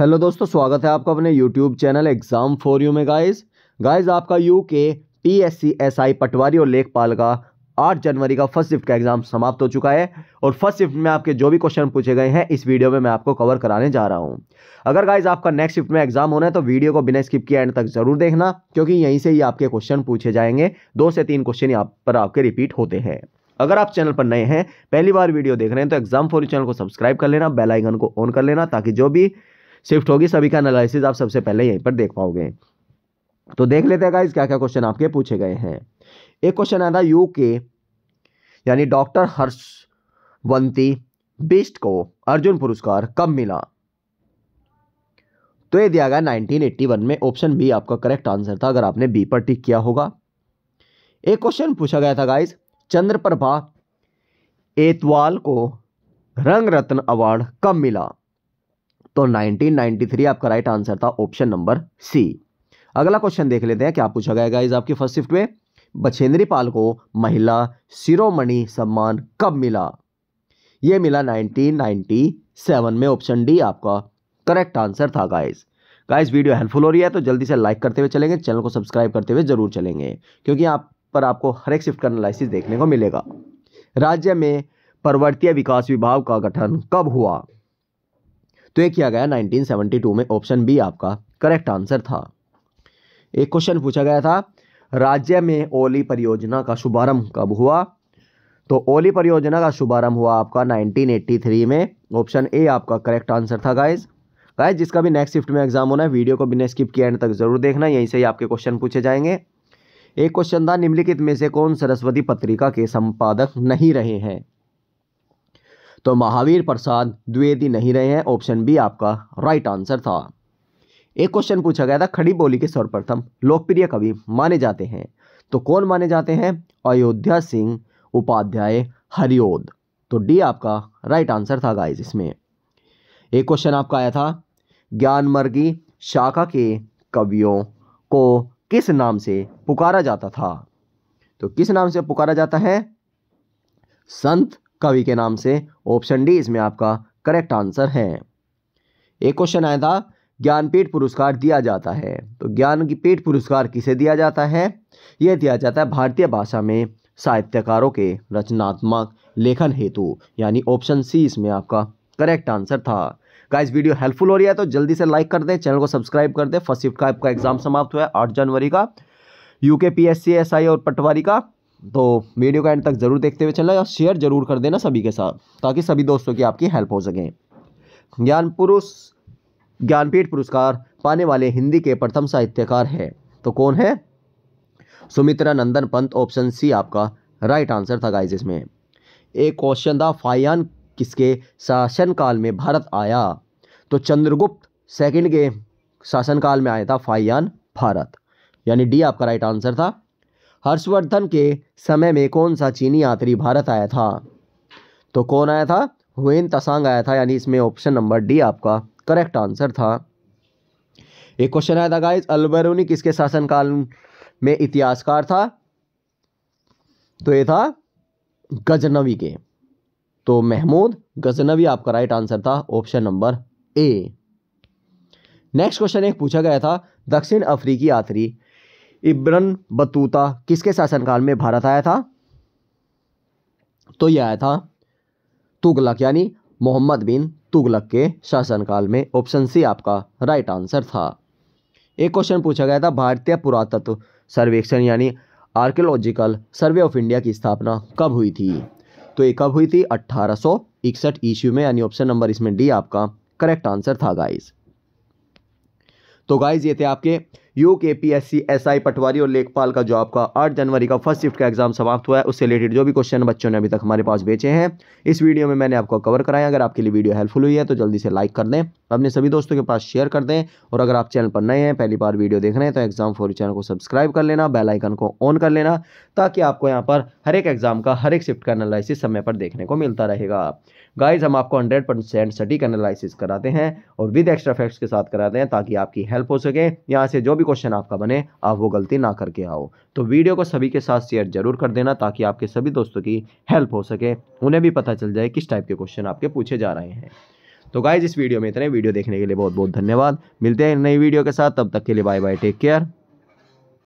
hello दोस्तों स्वागत है आपका अपने YouTube channel exam for you में गाइस गाइस आपका U K P S C S I patwari और लेखपाल का 8 जनवरी का फर्स्ट शिफ्ट का एग्ज़ाम समाप्त हो चुका है और फर्स्ट शिफ्ट में आपके जो भी क्वेश्चन पूछे गए हैं इस वीडियो में मैं आपको कवर कराने जा रहा हूं अगर गाइज आपका नेक्स्ट शिफ्ट में एग्जाम होना है तो वीडियो को बिना स्किप किए एंड तक जरूर देखना क्योंकि यहीं से ही आपके क्वेश्चन पूछे जाएंगे दो से तीन क्वेश्चन यहाँ पर आपके रिपीट होते हैं अगर आप चैनल पर नए हैं पहली बार वीडियो देख रहे हैं तो एग्जाम फॉर चैनल को सब्सक्राइब कर लेना बेलाइकन को ऑन कर लेना ताकि जो भी शिफ्ट होगी सभी का एनालिसिस आप सबसे पहले यहीं पर देख पाओगे तो देख लेते हैं गाइज क्या क्या क्वेश्चन आपके पूछे गए हैं एक क्वेश्चन आया था यू के यानी डॉक्टर हर्षवंती बिस्ट को अर्जुन पुरस्कार कब मिला तो ये दिया गया 1981 में ऑप्शन बी आपका करेक्ट आंसर था अगर आपने बी पर टिक किया होगा एक क्वेश्चन पूछा गया था गाइस चंद्रप्रभा एतवाल को रंग रत्न अवार्ड कब मिला तो 1993 आपका राइट आंसर था ऑप्शन नंबर सी अगला क्वेश्चन देख लेते हैं क्या पूछा गया गाइज आपकी फर्स्ट शिफ्ट में बछेंद्री पाल को महिला शिरोमणि सम्मान कब मिला ये मिला 1997 में ऑप्शन डी आपका करेक्ट आंसर था गाइज गाइज वीडियो हेल्पफुल हो रही है तो जल्दी से लाइक करते हुए चलेंगे चैनल को सब्सक्राइब करते हुए जरूर चलेंगे क्योंकि आप पर आपको हर एक शिफ्ट का एनालिसिस देखने को मिलेगा राज्य में पर्वतीय विकास विभाग का गठन कब हुआ तो ये किया गया 1972 में ऑप्शन बी आपका करेक्ट आंसर था एक क्वेश्चन पूछा गया था राज्य में ओली परियोजना का शुभारंभ कब हुआ तो ओली परियोजना का शुभारंभ हुआ आपका 1983 में ऑप्शन ए आपका करेक्ट आंसर था गाइज गाइज जिसका भी नेक्स्ट शिफ्ट में एग्जाम होना है वीडियो को बिना स्किप किए एंड तक जरूर देखना यहीं से ही आपके क्वेश्चन पूछे जाएंगे एक क्वेश्चन था निम्नलिखित में से कौन सरस्वती पत्रिका के संपादक नहीं रहे हैं तो महावीर प्रसाद द्विवेदी नहीं रहे हैं ऑप्शन बी आपका राइट आंसर था एक क्वेश्चन पूछा गया था खड़ी बोली के सर्वप्रथम लोकप्रिय कवि माने जाते हैं तो कौन माने जाते हैं अयोध्या सिंह उपाध्याय हरिओद तो डी आपका राइट आंसर था गाइस इसमें एक क्वेश्चन आपका आया था ज्ञानमर्गी शाखा के कवियों को किस नाम से पुकारा जाता था तो किस नाम से पुकारा जाता है संत कवि के नाम से ऑप्शन डी इसमें आपका करेक्ट आंसर है एक क्वेश्चन आया था ज्ञानपीठ पुरस्कार दिया जाता है तो ज्ञान पीठ पुरस्कार किसे दिया जाता है यह दिया जाता है भारतीय भाषा में साहित्यकारों के रचनात्मक लेखन हेतु यानी ऑप्शन सी इसमें आपका करेक्ट आंसर था इस वीडियो हेल्पफुल हो रही है तो जल्दी से लाइक कर दें चैनल को सब्सक्राइब कर दें फर्स्ट शिफ्ट का आपका एग्जाम समाप्त हुआ है आठ जनवरी का यूके पी एस और पटवारी का तो वीडियो का एंड तक ज़रूर देखते हुए चलना और शेयर जरूर कर देना सभी के साथ ताकि सभी दोस्तों की आपकी हेल्प हो सके ज्ञान पुरुष ज्ञानपीठ पुरस्कार पाने वाले हिंदी के प्रथम साहित्यकार हैं तो कौन है सुमित्रा नंदन पंत ऑप्शन सी आपका राइट आंसर था गाइज इसमें एक क्वेश्चन था फायान किसके शासनकाल में भारत आया तो चंद्रगुप्त सेकंड के शासनकाल में आया था फायान भारत यानी डी आपका राइट आंसर था हर्षवर्धन के समय में कौन सा चीनी यात्री भारत आया था तो कौन आया था हुएन तसांग आया था यानी इसमें ऑप्शन नंबर डी आपका करेक्ट आंसर था एक क्वेश्चन आया था गाइस अलबरूनी किसके शासनकाल में इतिहासकार था तो ये था गजनवी के तो महमूद गजनवी आपका राइट आंसर था option number A next question एक पूछा गया था दक्षिण अफ्रीकी यात्री इब्रन बतूता किसके शासनकाल में भारत आया था तो यह आया था तुगलक यानी मोहम्मद बिन तुगलक के शासनकाल में ऑप्शन सी आपका राइट आंसर था एक क्वेश्चन पूछा गया था भारतीय पुरातत्व सर्वेक्षण यानी आर्कियोलॉजिकल सर्वे ऑफ इंडिया की स्थापना कब हुई थी तो ये कब हुई थी अट्ठारह इकसठ ईस्वी में यानी ऑप्शन नंबर इसमें डी आपका करेक्ट आंसर था गाइज तो गाइज ये थे आपके U K P S C S I patwari और लेखपाल का जो आपका आठ जनवरी का फर्स्ट शिफ्ट का एग्जाम समाप्त हुआ है उससे रिलेटेड जो भी क्वेश्चन बच्चों ने अभी तक हमारे पास भेजे हैं इस वीडियो में मैंने आपको कवर कराया अगर आपके लिए वीडियो हेल्पफुल हुई है तो जल्दी से लाइक कर दें अपने सभी दोस्तों के पास शेयर कर दें और अगर आप चैनल पर नए हैं पहली बार वीडियो देख रहे हैं तो एग्जाम फॉर चैनल को सब्सक्राइब कर लेना बेलाइकन को ऑन कर लेना ताकि आपको यहाँ पर हर एक एग्जाम का हर एक शिफ्ट का एनालिसिस समय पर देखने को मिलता रहेगा गाइज हम आपको हंड्रेड परसेंट सटीक एनालिसिस कराते हैं और विद एक्स्ट्रा फैक्ट्स के साथ कराते हैं ताकि आपकी हेल्प हो सके यहाँ से जो भी क्वेश्चन आपका बने आप वो गलती ना करके आओ तो वीडियो को सभी के साथ शेयर जरूर कर देना ताकि आपके सभी दोस्तों की हेल्प हो सके उन्हें भी पता चल जाए किस टाइप के क्वेश्चन आपके पूछे जा रहे हैं तो गाइज इस वीडियो में इतने वीडियो देखने के लिए बहुत बहुत धन्यवाद मिलते हैं नई वीडियो के साथ तब तक के लिए बाय बाय टेक केयर